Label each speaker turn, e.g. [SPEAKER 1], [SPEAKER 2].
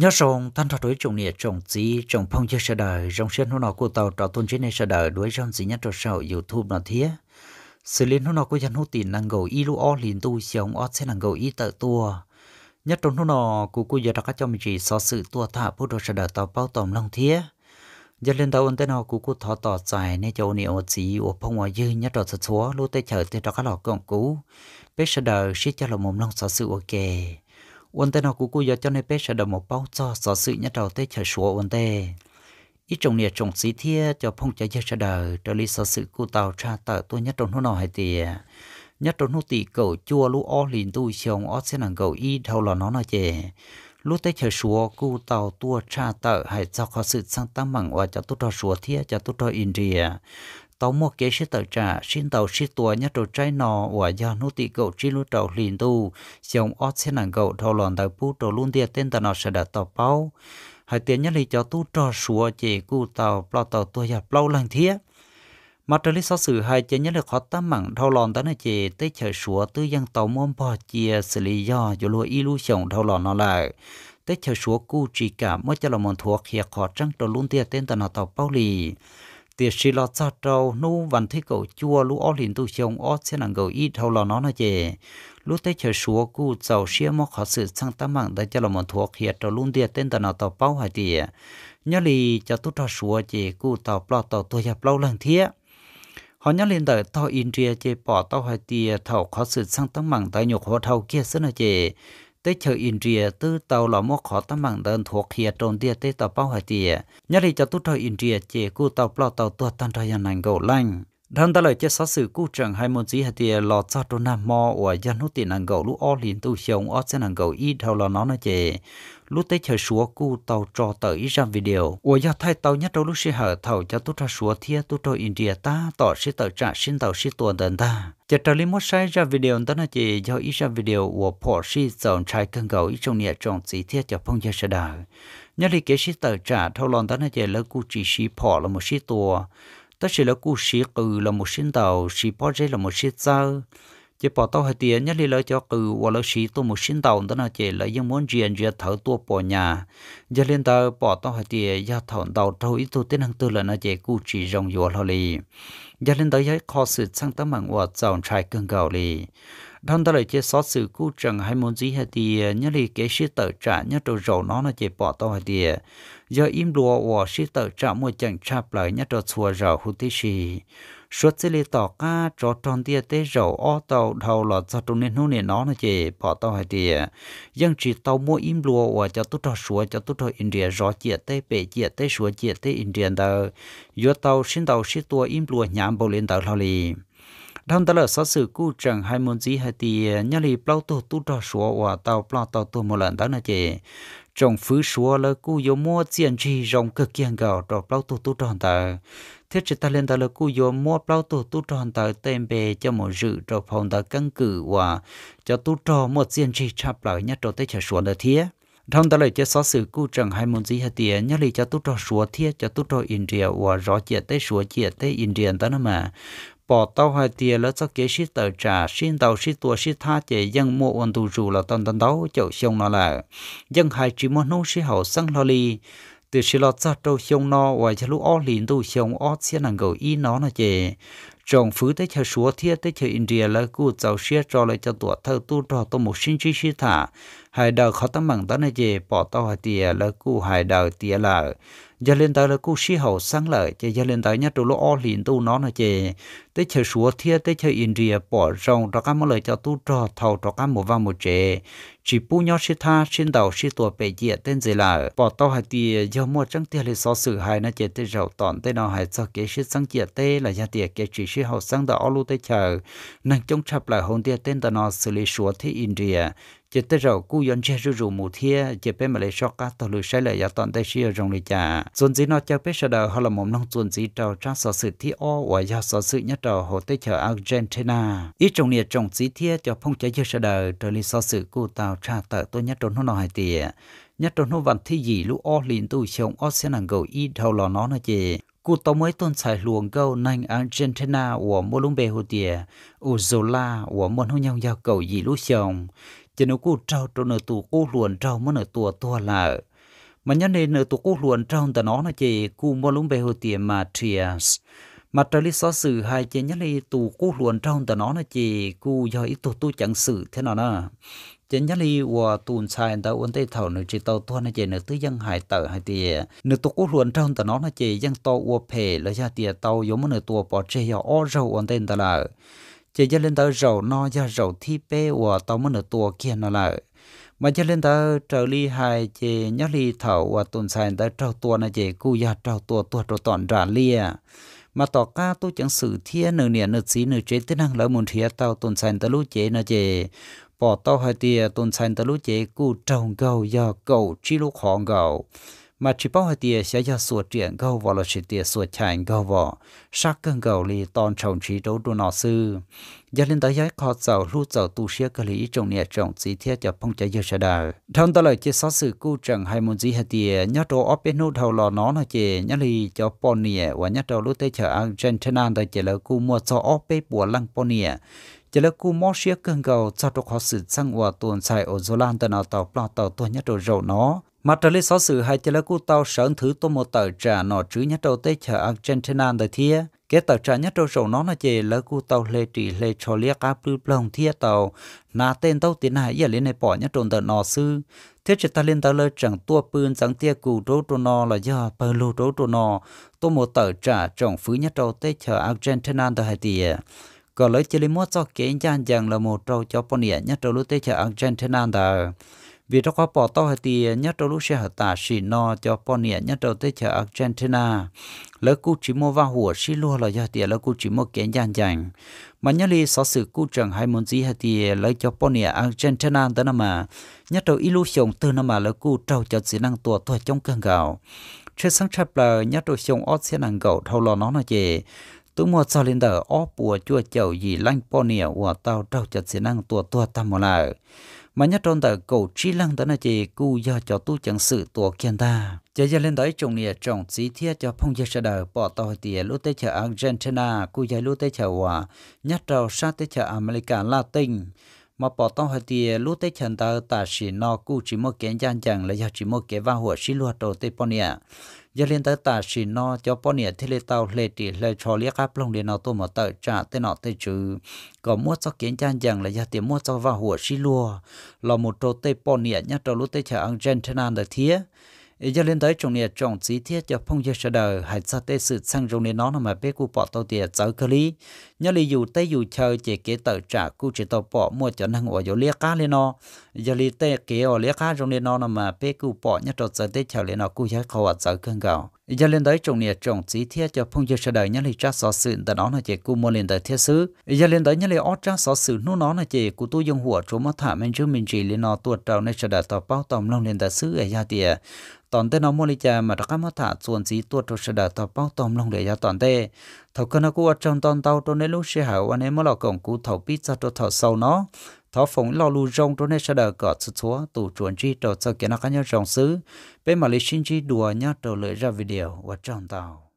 [SPEAKER 1] nhớ rằng thân thật đối trọng nghĩa trọng trí trọng phong chưa sơ đời trong sinh hôm nọ của tàu trò tôn chế này sơ đời đối rong gì nhất trò sầu youtube nó thế xử lý hôm nọ của dân hữu tiền năng gầu y lu o liền tu xiong o sẽ năng gầu y tự tua nhất trong hữu nọ của cô giờ đã các cho mình chỉ so sự tua thả bút đồ sơ đời tàu bao tòm long thế giờ lên tàu ôn tên họ của cô thọ tỏ dài nên chỗ niệm ô chí ô phong hòa dư nhất trò sơ chúa lô tê chờ tê đó các lọ cộng cũ bé sơ đời sẽ cho là mồm long so sự ok วันเตนกูกูยอจนในเป๊ะดมเป้าจอสอสื่อเนี่ยเราเตะเฉยชัววันเตอีจงเนี่ยจงสีเทียจะพงจะเยชดาจะลิสอสื่อกูเต่าชาเต่าตัวเนี่ยตรงนู้นหน่อยเตียเนี่ยตรงนู้นตีเก่าจัวลูอ้อลินตู้เชียงอ้อเส้นหนังเก่าอีเท่าหล่อน้องน่ะเจลูเตะเฉยชัวกูเต่าตัวชาเต่าให้เจ้าขอสื่อสังตั้งมั่งว่าจะตุทอชัวเทียจะตุทออินเดีย tàu mua kế sẽ tàu trả xin tàu xin tua nhất trâu trái nò và do nô tị cậu chi lú trầu liền tu xong ót sẽ nặng cậu thâu lòn tàu pu trầu luôn tiệt tên tàu nó sẽ đặt tàu bao hai tiền nhất lý cho tu trò sủa chỉ cu tàu plau tàu tua ya plau lăng thiết mặt trời lý sau sự hai chế nhất là khó tám mặn thâu lòn tới này chế tới chờ sủa tư dân tàu môn bò chia xử lý do dù lúa y lú chồng thâu lòn nó lại tới chờ sủa cu chỉ cả mới cho là món thuộc hiệp khó trăng trầu luôn tiệt tên tàu nó tàu bao lì thì chỉ là cha trâu nu vẫn thấy cậu chua lũ ó liền tu chồng ó sẽ là người ít thâu lo nó nó chè lũ tới chờ xuống cú giàu xe mò họ sự sang tám mạng để cho là một thuộc hiện cho luôn địa tên tàu nào tàu bao hải địa nhớ lì cho tu cho xuống chè cú tàu bao tàu tôi nhập lâu lần thiết họ nhớ liền đợi tàu India chè bỏ tàu hải địa thâu họ sự sang tám mạng tại nhục họ thâu kia rất là chè tới chờ India từ tàu lò mô khó tâm bằng đơn thuộc hiệp trồn địa tới tàu bao hải địa nhớ đi cho tu trời India chỉ cú tàu plo tàu tua tan thời gian nành gỗ lành đang ta lời chết sáu sự cú trường hai môn gì hạt tiền lò cho trôn nam mò ở dân hút tiền hàng gầu lũ o liền tu sống o sen hàng gầu y đầu lò nó nói chè lúc tới chờ súa cú tàu trò tờ y ra video ở do thay tàu nhất đâu lúc sẽ hở thầu cho tu ra súa thia tu trò india ta tỏ sẽ tờ trả xin tàu sẽ tuần tần ta chè trở lên một sai ra video đó là chè do ý ra video của phò sĩ dòng trái cân gầu y trong nhà trong chỉ thiết cho phong gia sẽ đào nhất là cái sĩ tờ trả thâu lòn đó là chè lỡ cú chỉ sĩ phò là một sĩ tuần ta chỉ là cú sĩ cử là một sinh tàu sĩ bỏ rơi là một sĩ sao chỉ bỏ tàu hai tiền nhất là cho cử và là sĩ tôi một sinh tàu đó là chỉ là những món chuyện chuyện thở tua bỏ nhà giờ lên tàu bỏ tàu hai tiền giờ thở tàu trâu ít tôi tiến hàng tư là nó chỉ cú chỉ rong dùa lo lì giờ lên tàu giấy khó sự sang tấm mạng và dòng trai cường gạo lì thông ta lại chế xót sự cú trần hay muốn gì hay thì nhớ đi cái sĩ tờ trả nhớ đồ rổ nó là chế bỏ tao hay thì giờ im đùa và sĩ tờ trả mua chẳng chạp lại nhớ đồ xua rổ hụt tí xì suốt sẽ lì tỏ ca cho tròn tia tế rổ o tàu đầu là cho tụi nên hú nè nó là chế bỏ tao hay thì dân chỉ tàu mua im đùa và cho tụi trò xua cho tụi in India rõ chia tế bể chia tế xua chia tế in India đó giờ tàu xin tàu sĩ tua im đùa nhám bầu lên tàu lì liền thông ta lỡ sở sự cú chẳng hai môn gì hay thì nhà lý bao tổ tu đo số và tàu bao tàu tu một lần đó là gì trong phứ số lỡ cú yếu mua tiền chi rong cực kiên gạo đo bao tổ tu tròn tờ thiết chỉ ta lên ta lỡ cú yếu mua bao tổ tu tròn tờ tem bề cho một dự đo phòng tờ căn cứ và cho tu trò một tiền chi chạp lại nhất đo tới chờ số là thiết trong ta lời cho xóa sự cu trần hai môn gì hay tiền nhà lý cho tu trò số thiết cho tu trò India và rõ chi tới số chia tới India ta nó mà bỏ tàu hai tia lỡ cho kế sĩ tờ trà xin tàu sĩ tua sĩ tha chế dân mua ôn tu rù là tân tân đấu chậu xông nó là dân hai chỉ muốn nô sĩ hậu sang lo li từ sĩ lọt ra trâu xông nó và cho lúc ó liền tu xông ó sẽ nàng gầu y nó nó chế trong phứ tới cho súa thiết tới chờ India là cụ cháu xe cho lại cho tuổi thơ tu trò tôi một sinh chi sĩ thả hai đào khó tâm bằng đó là chế bỏ tàu hai tia là cụ hai đào tia là giờ lên tới là cô sĩ hậu sáng lợi chứ giờ lên tới nhất trụ lỗ o liền tu nó là chè tới chơi xúa thia tới chơi rìa bỏ rồng, đó các mọi lời cho tu trò thầu cho các một vào một chè chỉ bu nhau sĩ tha xin đầu sĩ tuổi bề dịa tên gì là bỏ tao hai tì giờ mua trăng tiền để so sự hai nó chè tới rậu tọn tới nó hai cho kế sĩ sáng chè tê là gia tiệc kế chỉ sĩ hậu sáng đó lu tới chờ nàng chống chập lại hồn tia tên tao nó xử lý súa thi rìa chỉ tới rồi cú yon chơi rủ rủ mù thia chỉ bé mà lấy sọt cá tàu lưới sai lại giờ toàn tay xia rong lưới chả xuân dĩ nó chơi bé sau đó họ là mồm nông xuân dĩ trâu trang sở sự thi o và do sở sự nhất trâu hồ tới chợ Argentina ít trồng nhiệt trồng dĩ thia cho phong chơi chơi sau đó trở lên sở sự cú tàu tra tờ tôi nhất trốn nó nói tiền nhất trốn nó vẫn thi gì lũ o liền tu chồng o sẽ nàng gầu ít đầu lò nó nó chè cụ tàu mới tuần xài luồng gầu nành Argentina của mô lũng bề hồ tìa Uzola của môn hôn nhau giao cầu gì lũ chồng chỉ nếu cô trao cho nửa tù cô luồn trao mà nửa tù to là mà nhân này nửa tù cô luồn trao ta nó là chỉ cô mua lúng bề hồ tiền mà trias mà trời lý xó sự hai chị nhắc lý tù cô luồn trong ta nó là chị cô do ít tù tu chẳng sự thế nào nè chị nhắc lý qua tùn sai ta uốn tay thầu nửa chị tàu thua nó chị nửa tứ dân hải tờ hai tìa nửa tù cô luồn trong ta nó là chị dân tàu ua pè là ra tìa tàu giống nửa tù bỏ chê ở ô râu uốn tên tờ là chỉ cho lên tới rầu no cho rầu thi bê của tao mới nửa tua kia nó lại mà cho lên tới trở ly hai chỉ nhớ ly thầu và tuần sàn tới trâu tua này chỉ cú ya trâu tua tua trâu toàn ra lia à. mà tỏ ca tu chẳng xử thiên nửa nẻ nửa xí nửa chế tới năng lỡ muốn thiệt tao tuần sàn tới lúc chế nó chỉ bỏ tao hai tia tuần sàn tới lúc chế cú trồng gầu ya cầu chi lúc khó gầu mà chỉ bao tiền sẽ ra sửa chuyện gâu vào là chỉ tiền sửa chảnh gâu vào sắc cơn gầu li toàn trồng trí đấu đồ nọ sư gia lên tới giấy khó giàu lưu giàu tu sĩ cơ lý trồng nhẹ trồng chỉ thiết cho phong trái dưa sẽ đào trong ta lời chia sót sự cu trần hai môn gì hay tiền nhớ đồ ốp bên nút đầu lò nó nó chè nhớ li cho pon nè và nhớ đồ lúc tới chợ Argentina tới chè là cu mua cho ốp bên bùa lăng pon nè chỉ là cú mò xia cơn cầu cho trục họ sử sang hòa tuần sai ở dô lan tàu tàu plọ tàu tuần nhất rồi rầu nó mà trở lại sáu sự hay chỉ là cú tàu sớm thứ tôi một tờ trả nó chứ nhất đầu tết chờ Argentina đời thia kế tờ trả nhất đầu sầu nó là chỉ là cú tàu lê trị lê cho lia cá bự plong thia tàu na tên tàu tiến hải giờ lên này bỏ nhất trộn tờ nọ sư thiết chỉ ta lên tàu lơ chẳng tua pươn chẳng tia cù rô trô nọ là do bờ lô rô trô nọ tôi một tờ trả trọng phứ nhất đầu tết chờ Argentina đời thia lấy chỉ cho cho nhân là một trâu trâu nhất Argentina vì trong khóa bỏ tao hay thì nhất trâu lúc sẽ hợp tả xì nó cho bọn nhẹ nhất trâu tới cho Argentina lỡ cụ chỉ mua vào hùa xì luôn là do tiền lỡ cụ chỉ mua kén nhân dành mà nhớ li sở sự cụ chẳng hay muốn gì hay thì lấy cho bọn nhẹ Argentina tới năm mà nhất trâu đầu ilu sống từ năm mà lỡ cụ trâu cho chỉ năng tua tuổi trong cơn gạo trên sáng chập là nhất trâu sống ót sẽ năng gạo thâu lo nó là gì tu mua cho lên đỡ ó bùa chua chầu gì lanh po nỉa của tao trâu chật xí năng tua tua tam mò lại mà nhất trong tờ cầu chi lăng đó là chỉ cu do cho tu chẳng sự tua kiên ta chỉ giờ lên tới trồng nỉa trồng xí thiết cho phong gia sa đời bỏ tao tiền lúc tới chợ Argentina cu giờ lúc tới chợ hòa nhất trâu sát tới chợ America Latin mà bỏ tông hơi thì lúc tới chân ta ta chỉ nó cụ chỉ một cái gian chẳng là chỉ một cái vào หัว xí luật đầu tới bọn nè giờ lên tới ta chỉ nó cho bọn nè thì lấy tàu lệ thì lấy cho liếc cáp lòng để nó tôi mà tới trả tới nó tới chứ có mua cho kiến gian chẳng là chỉ mua cho hồ vào หัว xí lúa là một đầu tới bọn nè nhá cho lúc tới chờ ăn gen thế nào được thiệt giờ lên tới trong này trong chi tiết cho phong giờ sơ đời hãy ra tới sự sang trong này nó nằm mà bé cụ bỏ tàu tiền cháu cơ lý nhớ lý dù tới dù chờ chỉ kế tờ trả cụ chỉ tàu bỏ mua cho năng ở chỗ lia cá lên nó giờ lý tới kế ở lia cá trong này nó nằm mà bé cụ bỏ nhất tàu tới chờ lên nó cụ sẽ khó ở cháu cơn gạo giờ lên tới trồng nè trồng trí thiết cho phong giờ sơ đời nhân lấy cha sở sự đã đó là chỉ cú mua lên tới thiết sứ giờ lên tới nhân lấy ót cha sở sự nó nó là chỉ cú tu dùng หัว chỗ mà thả mình chứ mình chỉ lên nó tuột trào nên sơ đời tao bao tòm lòng lên tới sứ ở gia tiề toàn tên nó mua lấy cha mà đặc mà thả chuồn trí tuột trào sơ đời tao bao tòm lòng để gia toàn tê thầu cơ nó ở trong toàn tàu tôi nên lúc xe hậu anh em mới là cổng cú thầu biết cho tôi thầu sâu nó thọ phóng lo lu rong trong nên sẽ đỡ cọ chút chúa tụ chuẩn chi trò cho kia nó cá nhân rong xứ bên mà lịch sinh chi đùa nhá trò lưỡi ra video và trong tàu